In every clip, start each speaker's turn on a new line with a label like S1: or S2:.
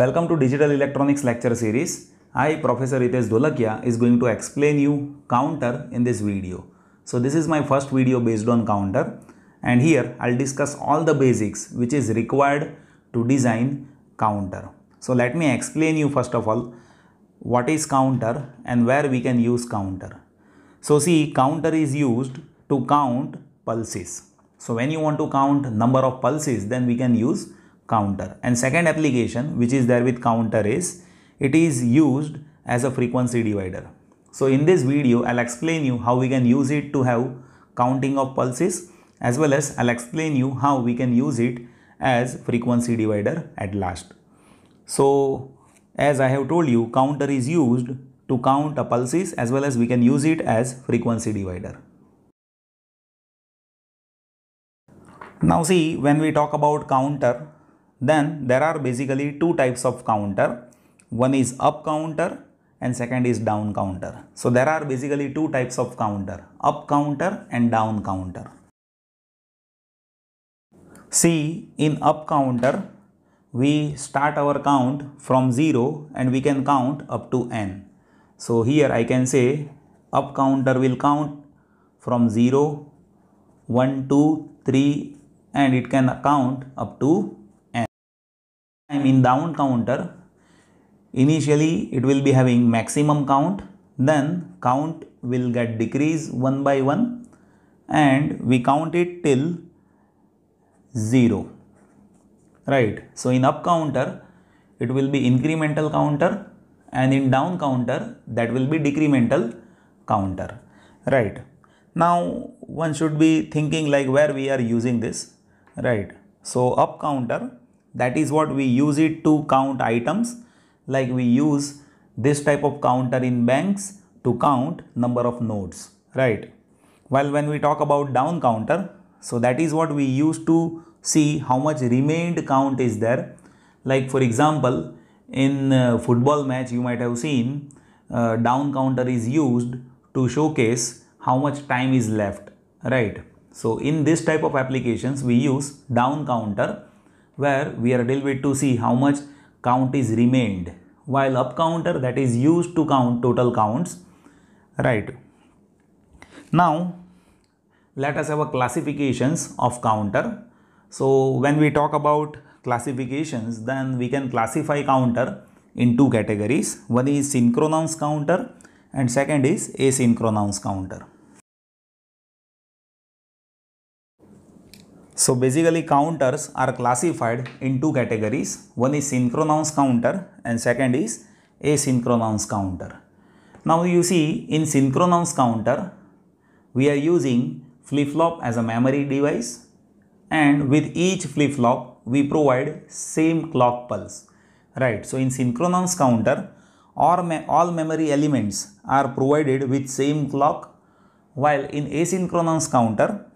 S1: Welcome to Digital Electronics lecture series. I, Professor Ritesh Dholakia, is going to explain you counter in this video. So this is my first video based on counter and here I'll discuss all the basics which is required to design counter. So let me explain you first of all what is counter and where we can use counter. So see counter is used to count pulses. So when you want to count number of pulses then we can use counter and second application which is there with counter is it is used as a frequency divider. So in this video I'll explain you how we can use it to have counting of pulses as well as I'll explain you how we can use it as frequency divider at last. So as I have told you counter is used to count a pulses as well as we can use it as frequency divider. Now see when we talk about counter then there are basically two types of counter. One is up counter and second is down counter. So there are basically two types of counter, up counter and down counter. See in up counter, we start our count from 0 and we can count up to n. So here I can say up counter will count from 0, 1, 2, 3 and it can count up to time in down counter initially it will be having maximum count then count will get decrease one by one and we count it till 0 right so in up counter it will be incremental counter and in down counter that will be decremental counter right now one should be thinking like where we are using this right so up counter that is what we use it to count items like we use this type of counter in banks to count number of nodes right well when we talk about down counter so that is what we use to see how much remained count is there like for example in uh, football match you might have seen uh, down counter is used to showcase how much time is left right so in this type of applications we use down counter where we are deal with to see how much count is remained while up counter that is used to count total counts right now let us have a classifications of counter so when we talk about classifications then we can classify counter in two categories one is synchronous counter and second is asynchronous counter So basically counters are classified in two categories. One is synchronous counter and second is asynchronous counter. Now you see in synchronous counter, we are using flip-flop as a memory device and with each flip-flop, we provide same clock pulse, right? So in synchronous counter, all memory elements are provided with same clock while in asynchronous counter,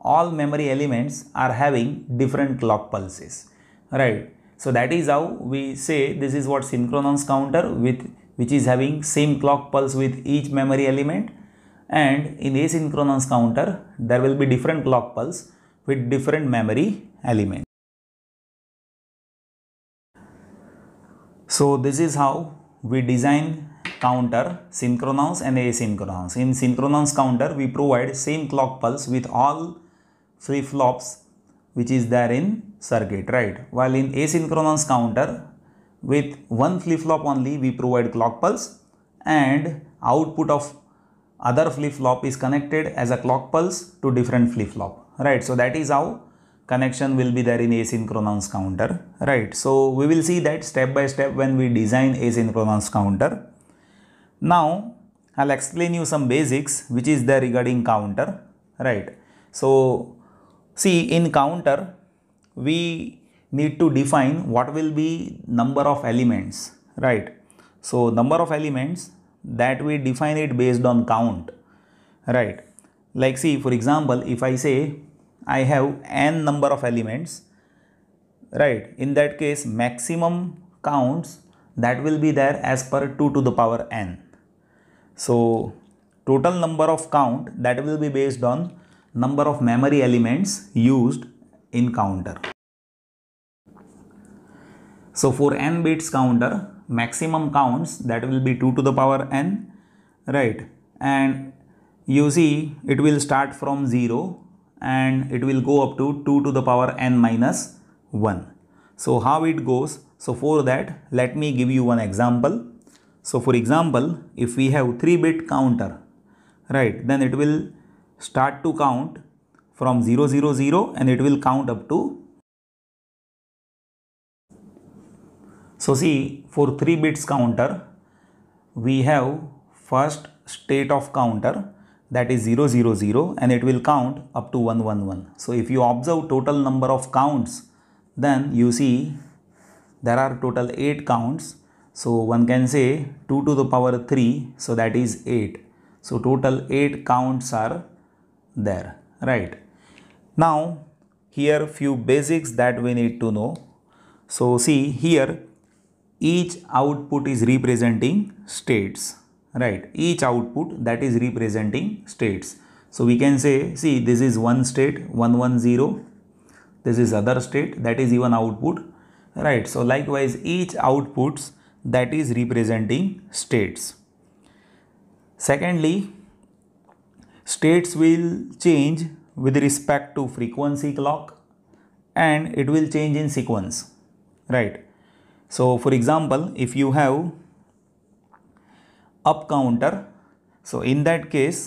S1: all memory elements are having different clock pulses, right? So that is how we say this is what synchronous counter with which is having same clock pulse with each memory element and in asynchronous counter there will be different clock pulse with different memory element. So this is how we design counter synchronous and asynchronous. In synchronous counter we provide same clock pulse with all flip flops which is there in circuit, right? While in asynchronous counter, with one flip flop only, we provide clock pulse and output of other flip flop is connected as a clock pulse to different flip flop, right? So that is how connection will be there in asynchronous counter, right? So we will see that step by step when we design asynchronous counter. Now I'll explain you some basics which is there regarding counter, right? So See in counter we need to define what will be number of elements right. So number of elements that we define it based on count right. Like see for example if I say I have n number of elements right in that case maximum counts that will be there as per 2 to the power n. So total number of count that will be based on number of memory elements used in counter. So for n bits counter, maximum counts that will be 2 to the power n, right? And you see it will start from 0 and it will go up to 2 to the power n minus 1. So how it goes? So for that, let me give you one example. So for example, if we have 3 bit counter, right, then it will start to count from 000 and it will count up to so see for 3 bits counter we have first state of counter that is 000 and it will count up to 111 so if you observe total number of counts then you see there are total 8 counts so one can say 2 to the power 3 so that is 8 so total 8 counts are there right now here few basics that we need to know so see here each output is representing states right each output that is representing states so we can say see this is one state 110 this is other state that is even output right so likewise each outputs that is representing states secondly states will change with respect to frequency clock and it will change in sequence right so for example if you have up counter so in that case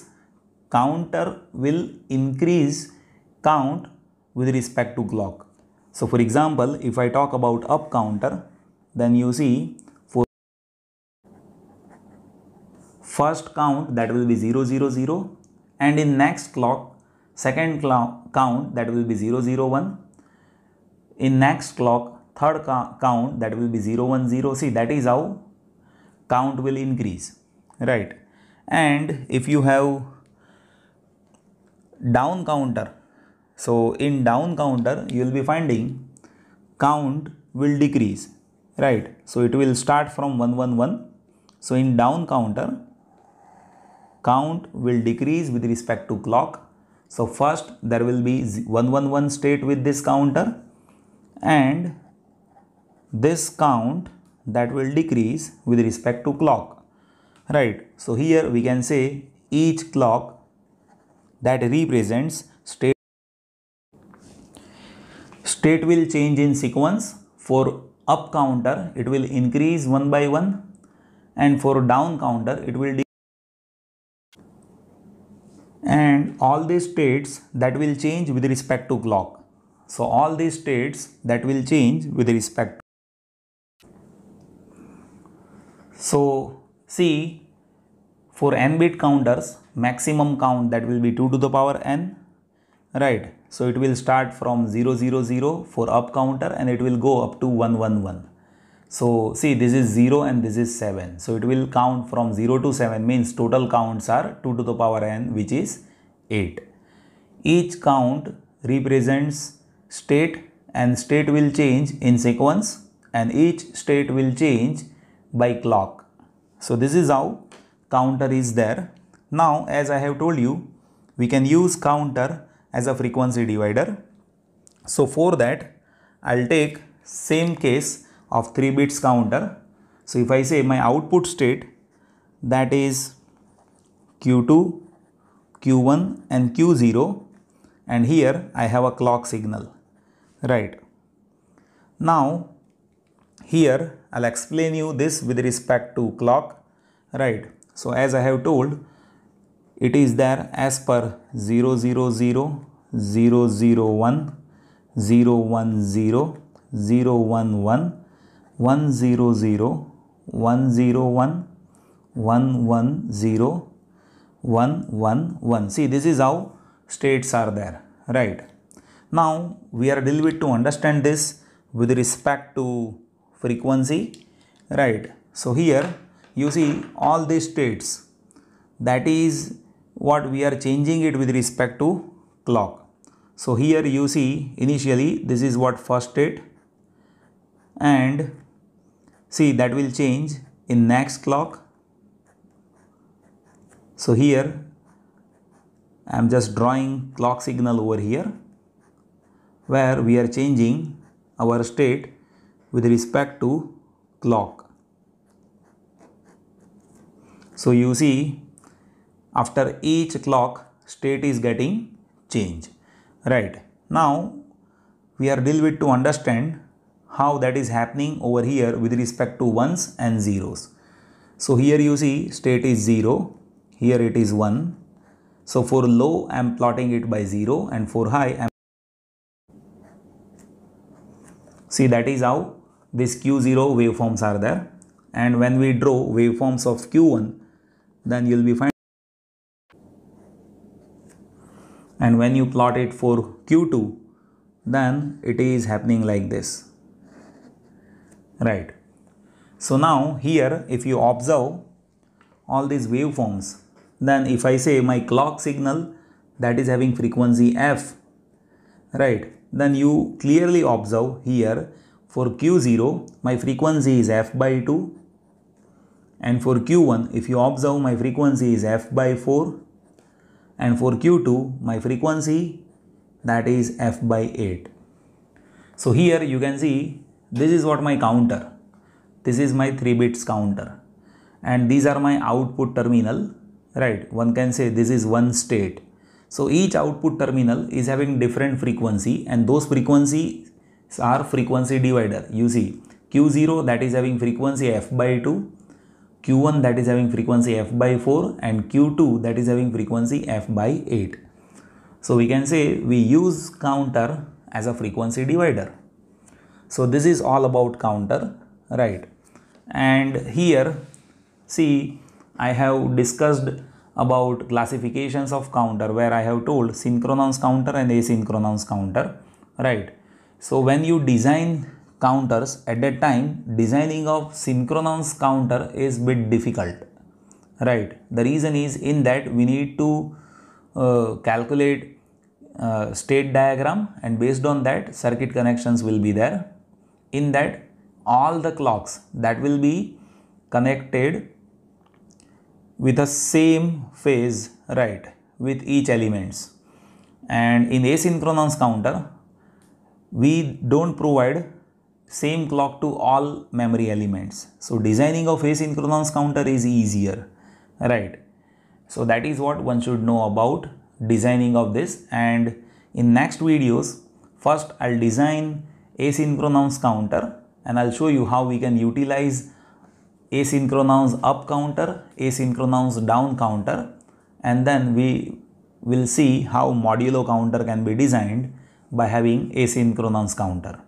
S1: counter will increase count with respect to clock so for example if I talk about up counter then you see for first count that will be 000 and in next clock second clock count that will be 001 in next clock third count that will be 010 see that is how count will increase right and if you have down counter so in down counter you will be finding count will decrease right so it will start from 111 so in down counter count will decrease with respect to clock. So first there will be 111 state with this counter and this count that will decrease with respect to clock. Right. So here we can say each clock that represents state state will change in sequence for up counter it will increase one by one and for down counter it will and all these states that will change with respect to clock. So all these states that will change with respect to so see for n bit counters maximum count that will be 2 to the power n right so it will start from 000 for up counter and it will go up to 111 so see this is 0 and this is 7. So it will count from 0 to 7 means total counts are 2 to the power n which is 8. Each count represents state and state will change in sequence and each state will change by clock. So this is how counter is there. Now as I have told you we can use counter as a frequency divider. So for that I'll take same case of 3 bits counter. So if I say my output state that is Q2, Q1 and Q0 and here I have a clock signal, right. Now here I'll explain you this with respect to clock, right. So as I have told, it is there as per 000, 001, 010, 011, 1 0 0 1 0 1 1 0 1 1 1 see this is how states are there right now we are a little bit to understand this with respect to frequency right so here you see all these states that is what we are changing it with respect to clock so here you see initially this is what first state and see that will change in next clock so here I am just drawing clock signal over here where we are changing our state with respect to clock so you see after each clock state is getting changed right now we are dealing with to understand how that is happening over here with respect to ones and zeros. So here you see state is 0, here it is 1. So for low I am plotting it by 0 and for high I am See that is how these Q0 waveforms are there and when we draw waveforms of Q1 then you will be finding and when you plot it for Q2 then it is happening like this right so now here if you observe all these waveforms then if i say my clock signal that is having frequency f right then you clearly observe here for q0 my frequency is f by 2 and for q1 if you observe my frequency is f by 4 and for q2 my frequency that is f by 8 so here you can see this is what my counter this is my 3 bits counter and these are my output terminal right one can say this is one state so each output terminal is having different frequency and those frequencies are frequency divider you see q0 that is having frequency f by 2 q1 that is having frequency f by 4 and q2 that is having frequency f by 8 so we can say we use counter as a frequency divider so this is all about counter, right? And here, see, I have discussed about classifications of counter where I have told synchronous counter and asynchronous counter, right? So when you design counters at that time, designing of synchronous counter is bit difficult, right? The reason is in that we need to uh, calculate uh, state diagram and based on that circuit connections will be there in that all the clocks that will be connected with the same phase right with each elements and in asynchronous counter we don't provide same clock to all memory elements so designing of asynchronous counter is easier right so that is what one should know about designing of this and in next videos first i'll design asynchronous counter and I'll show you how we can utilize asynchronous up counter, asynchronous down counter and then we will see how modulo counter can be designed by having asynchronous counter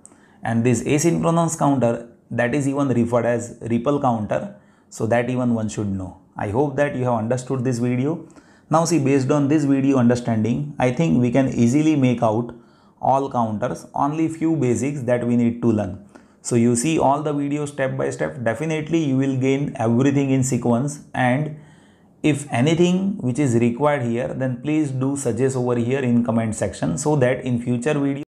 S1: and this asynchronous counter that is even referred as ripple counter so that even one should know. I hope that you have understood this video. Now see based on this video understanding I think we can easily make out all counters only few basics that we need to learn so you see all the videos step by step definitely you will gain everything in sequence and if anything which is required here then please do suggest over here in comment section so that in future video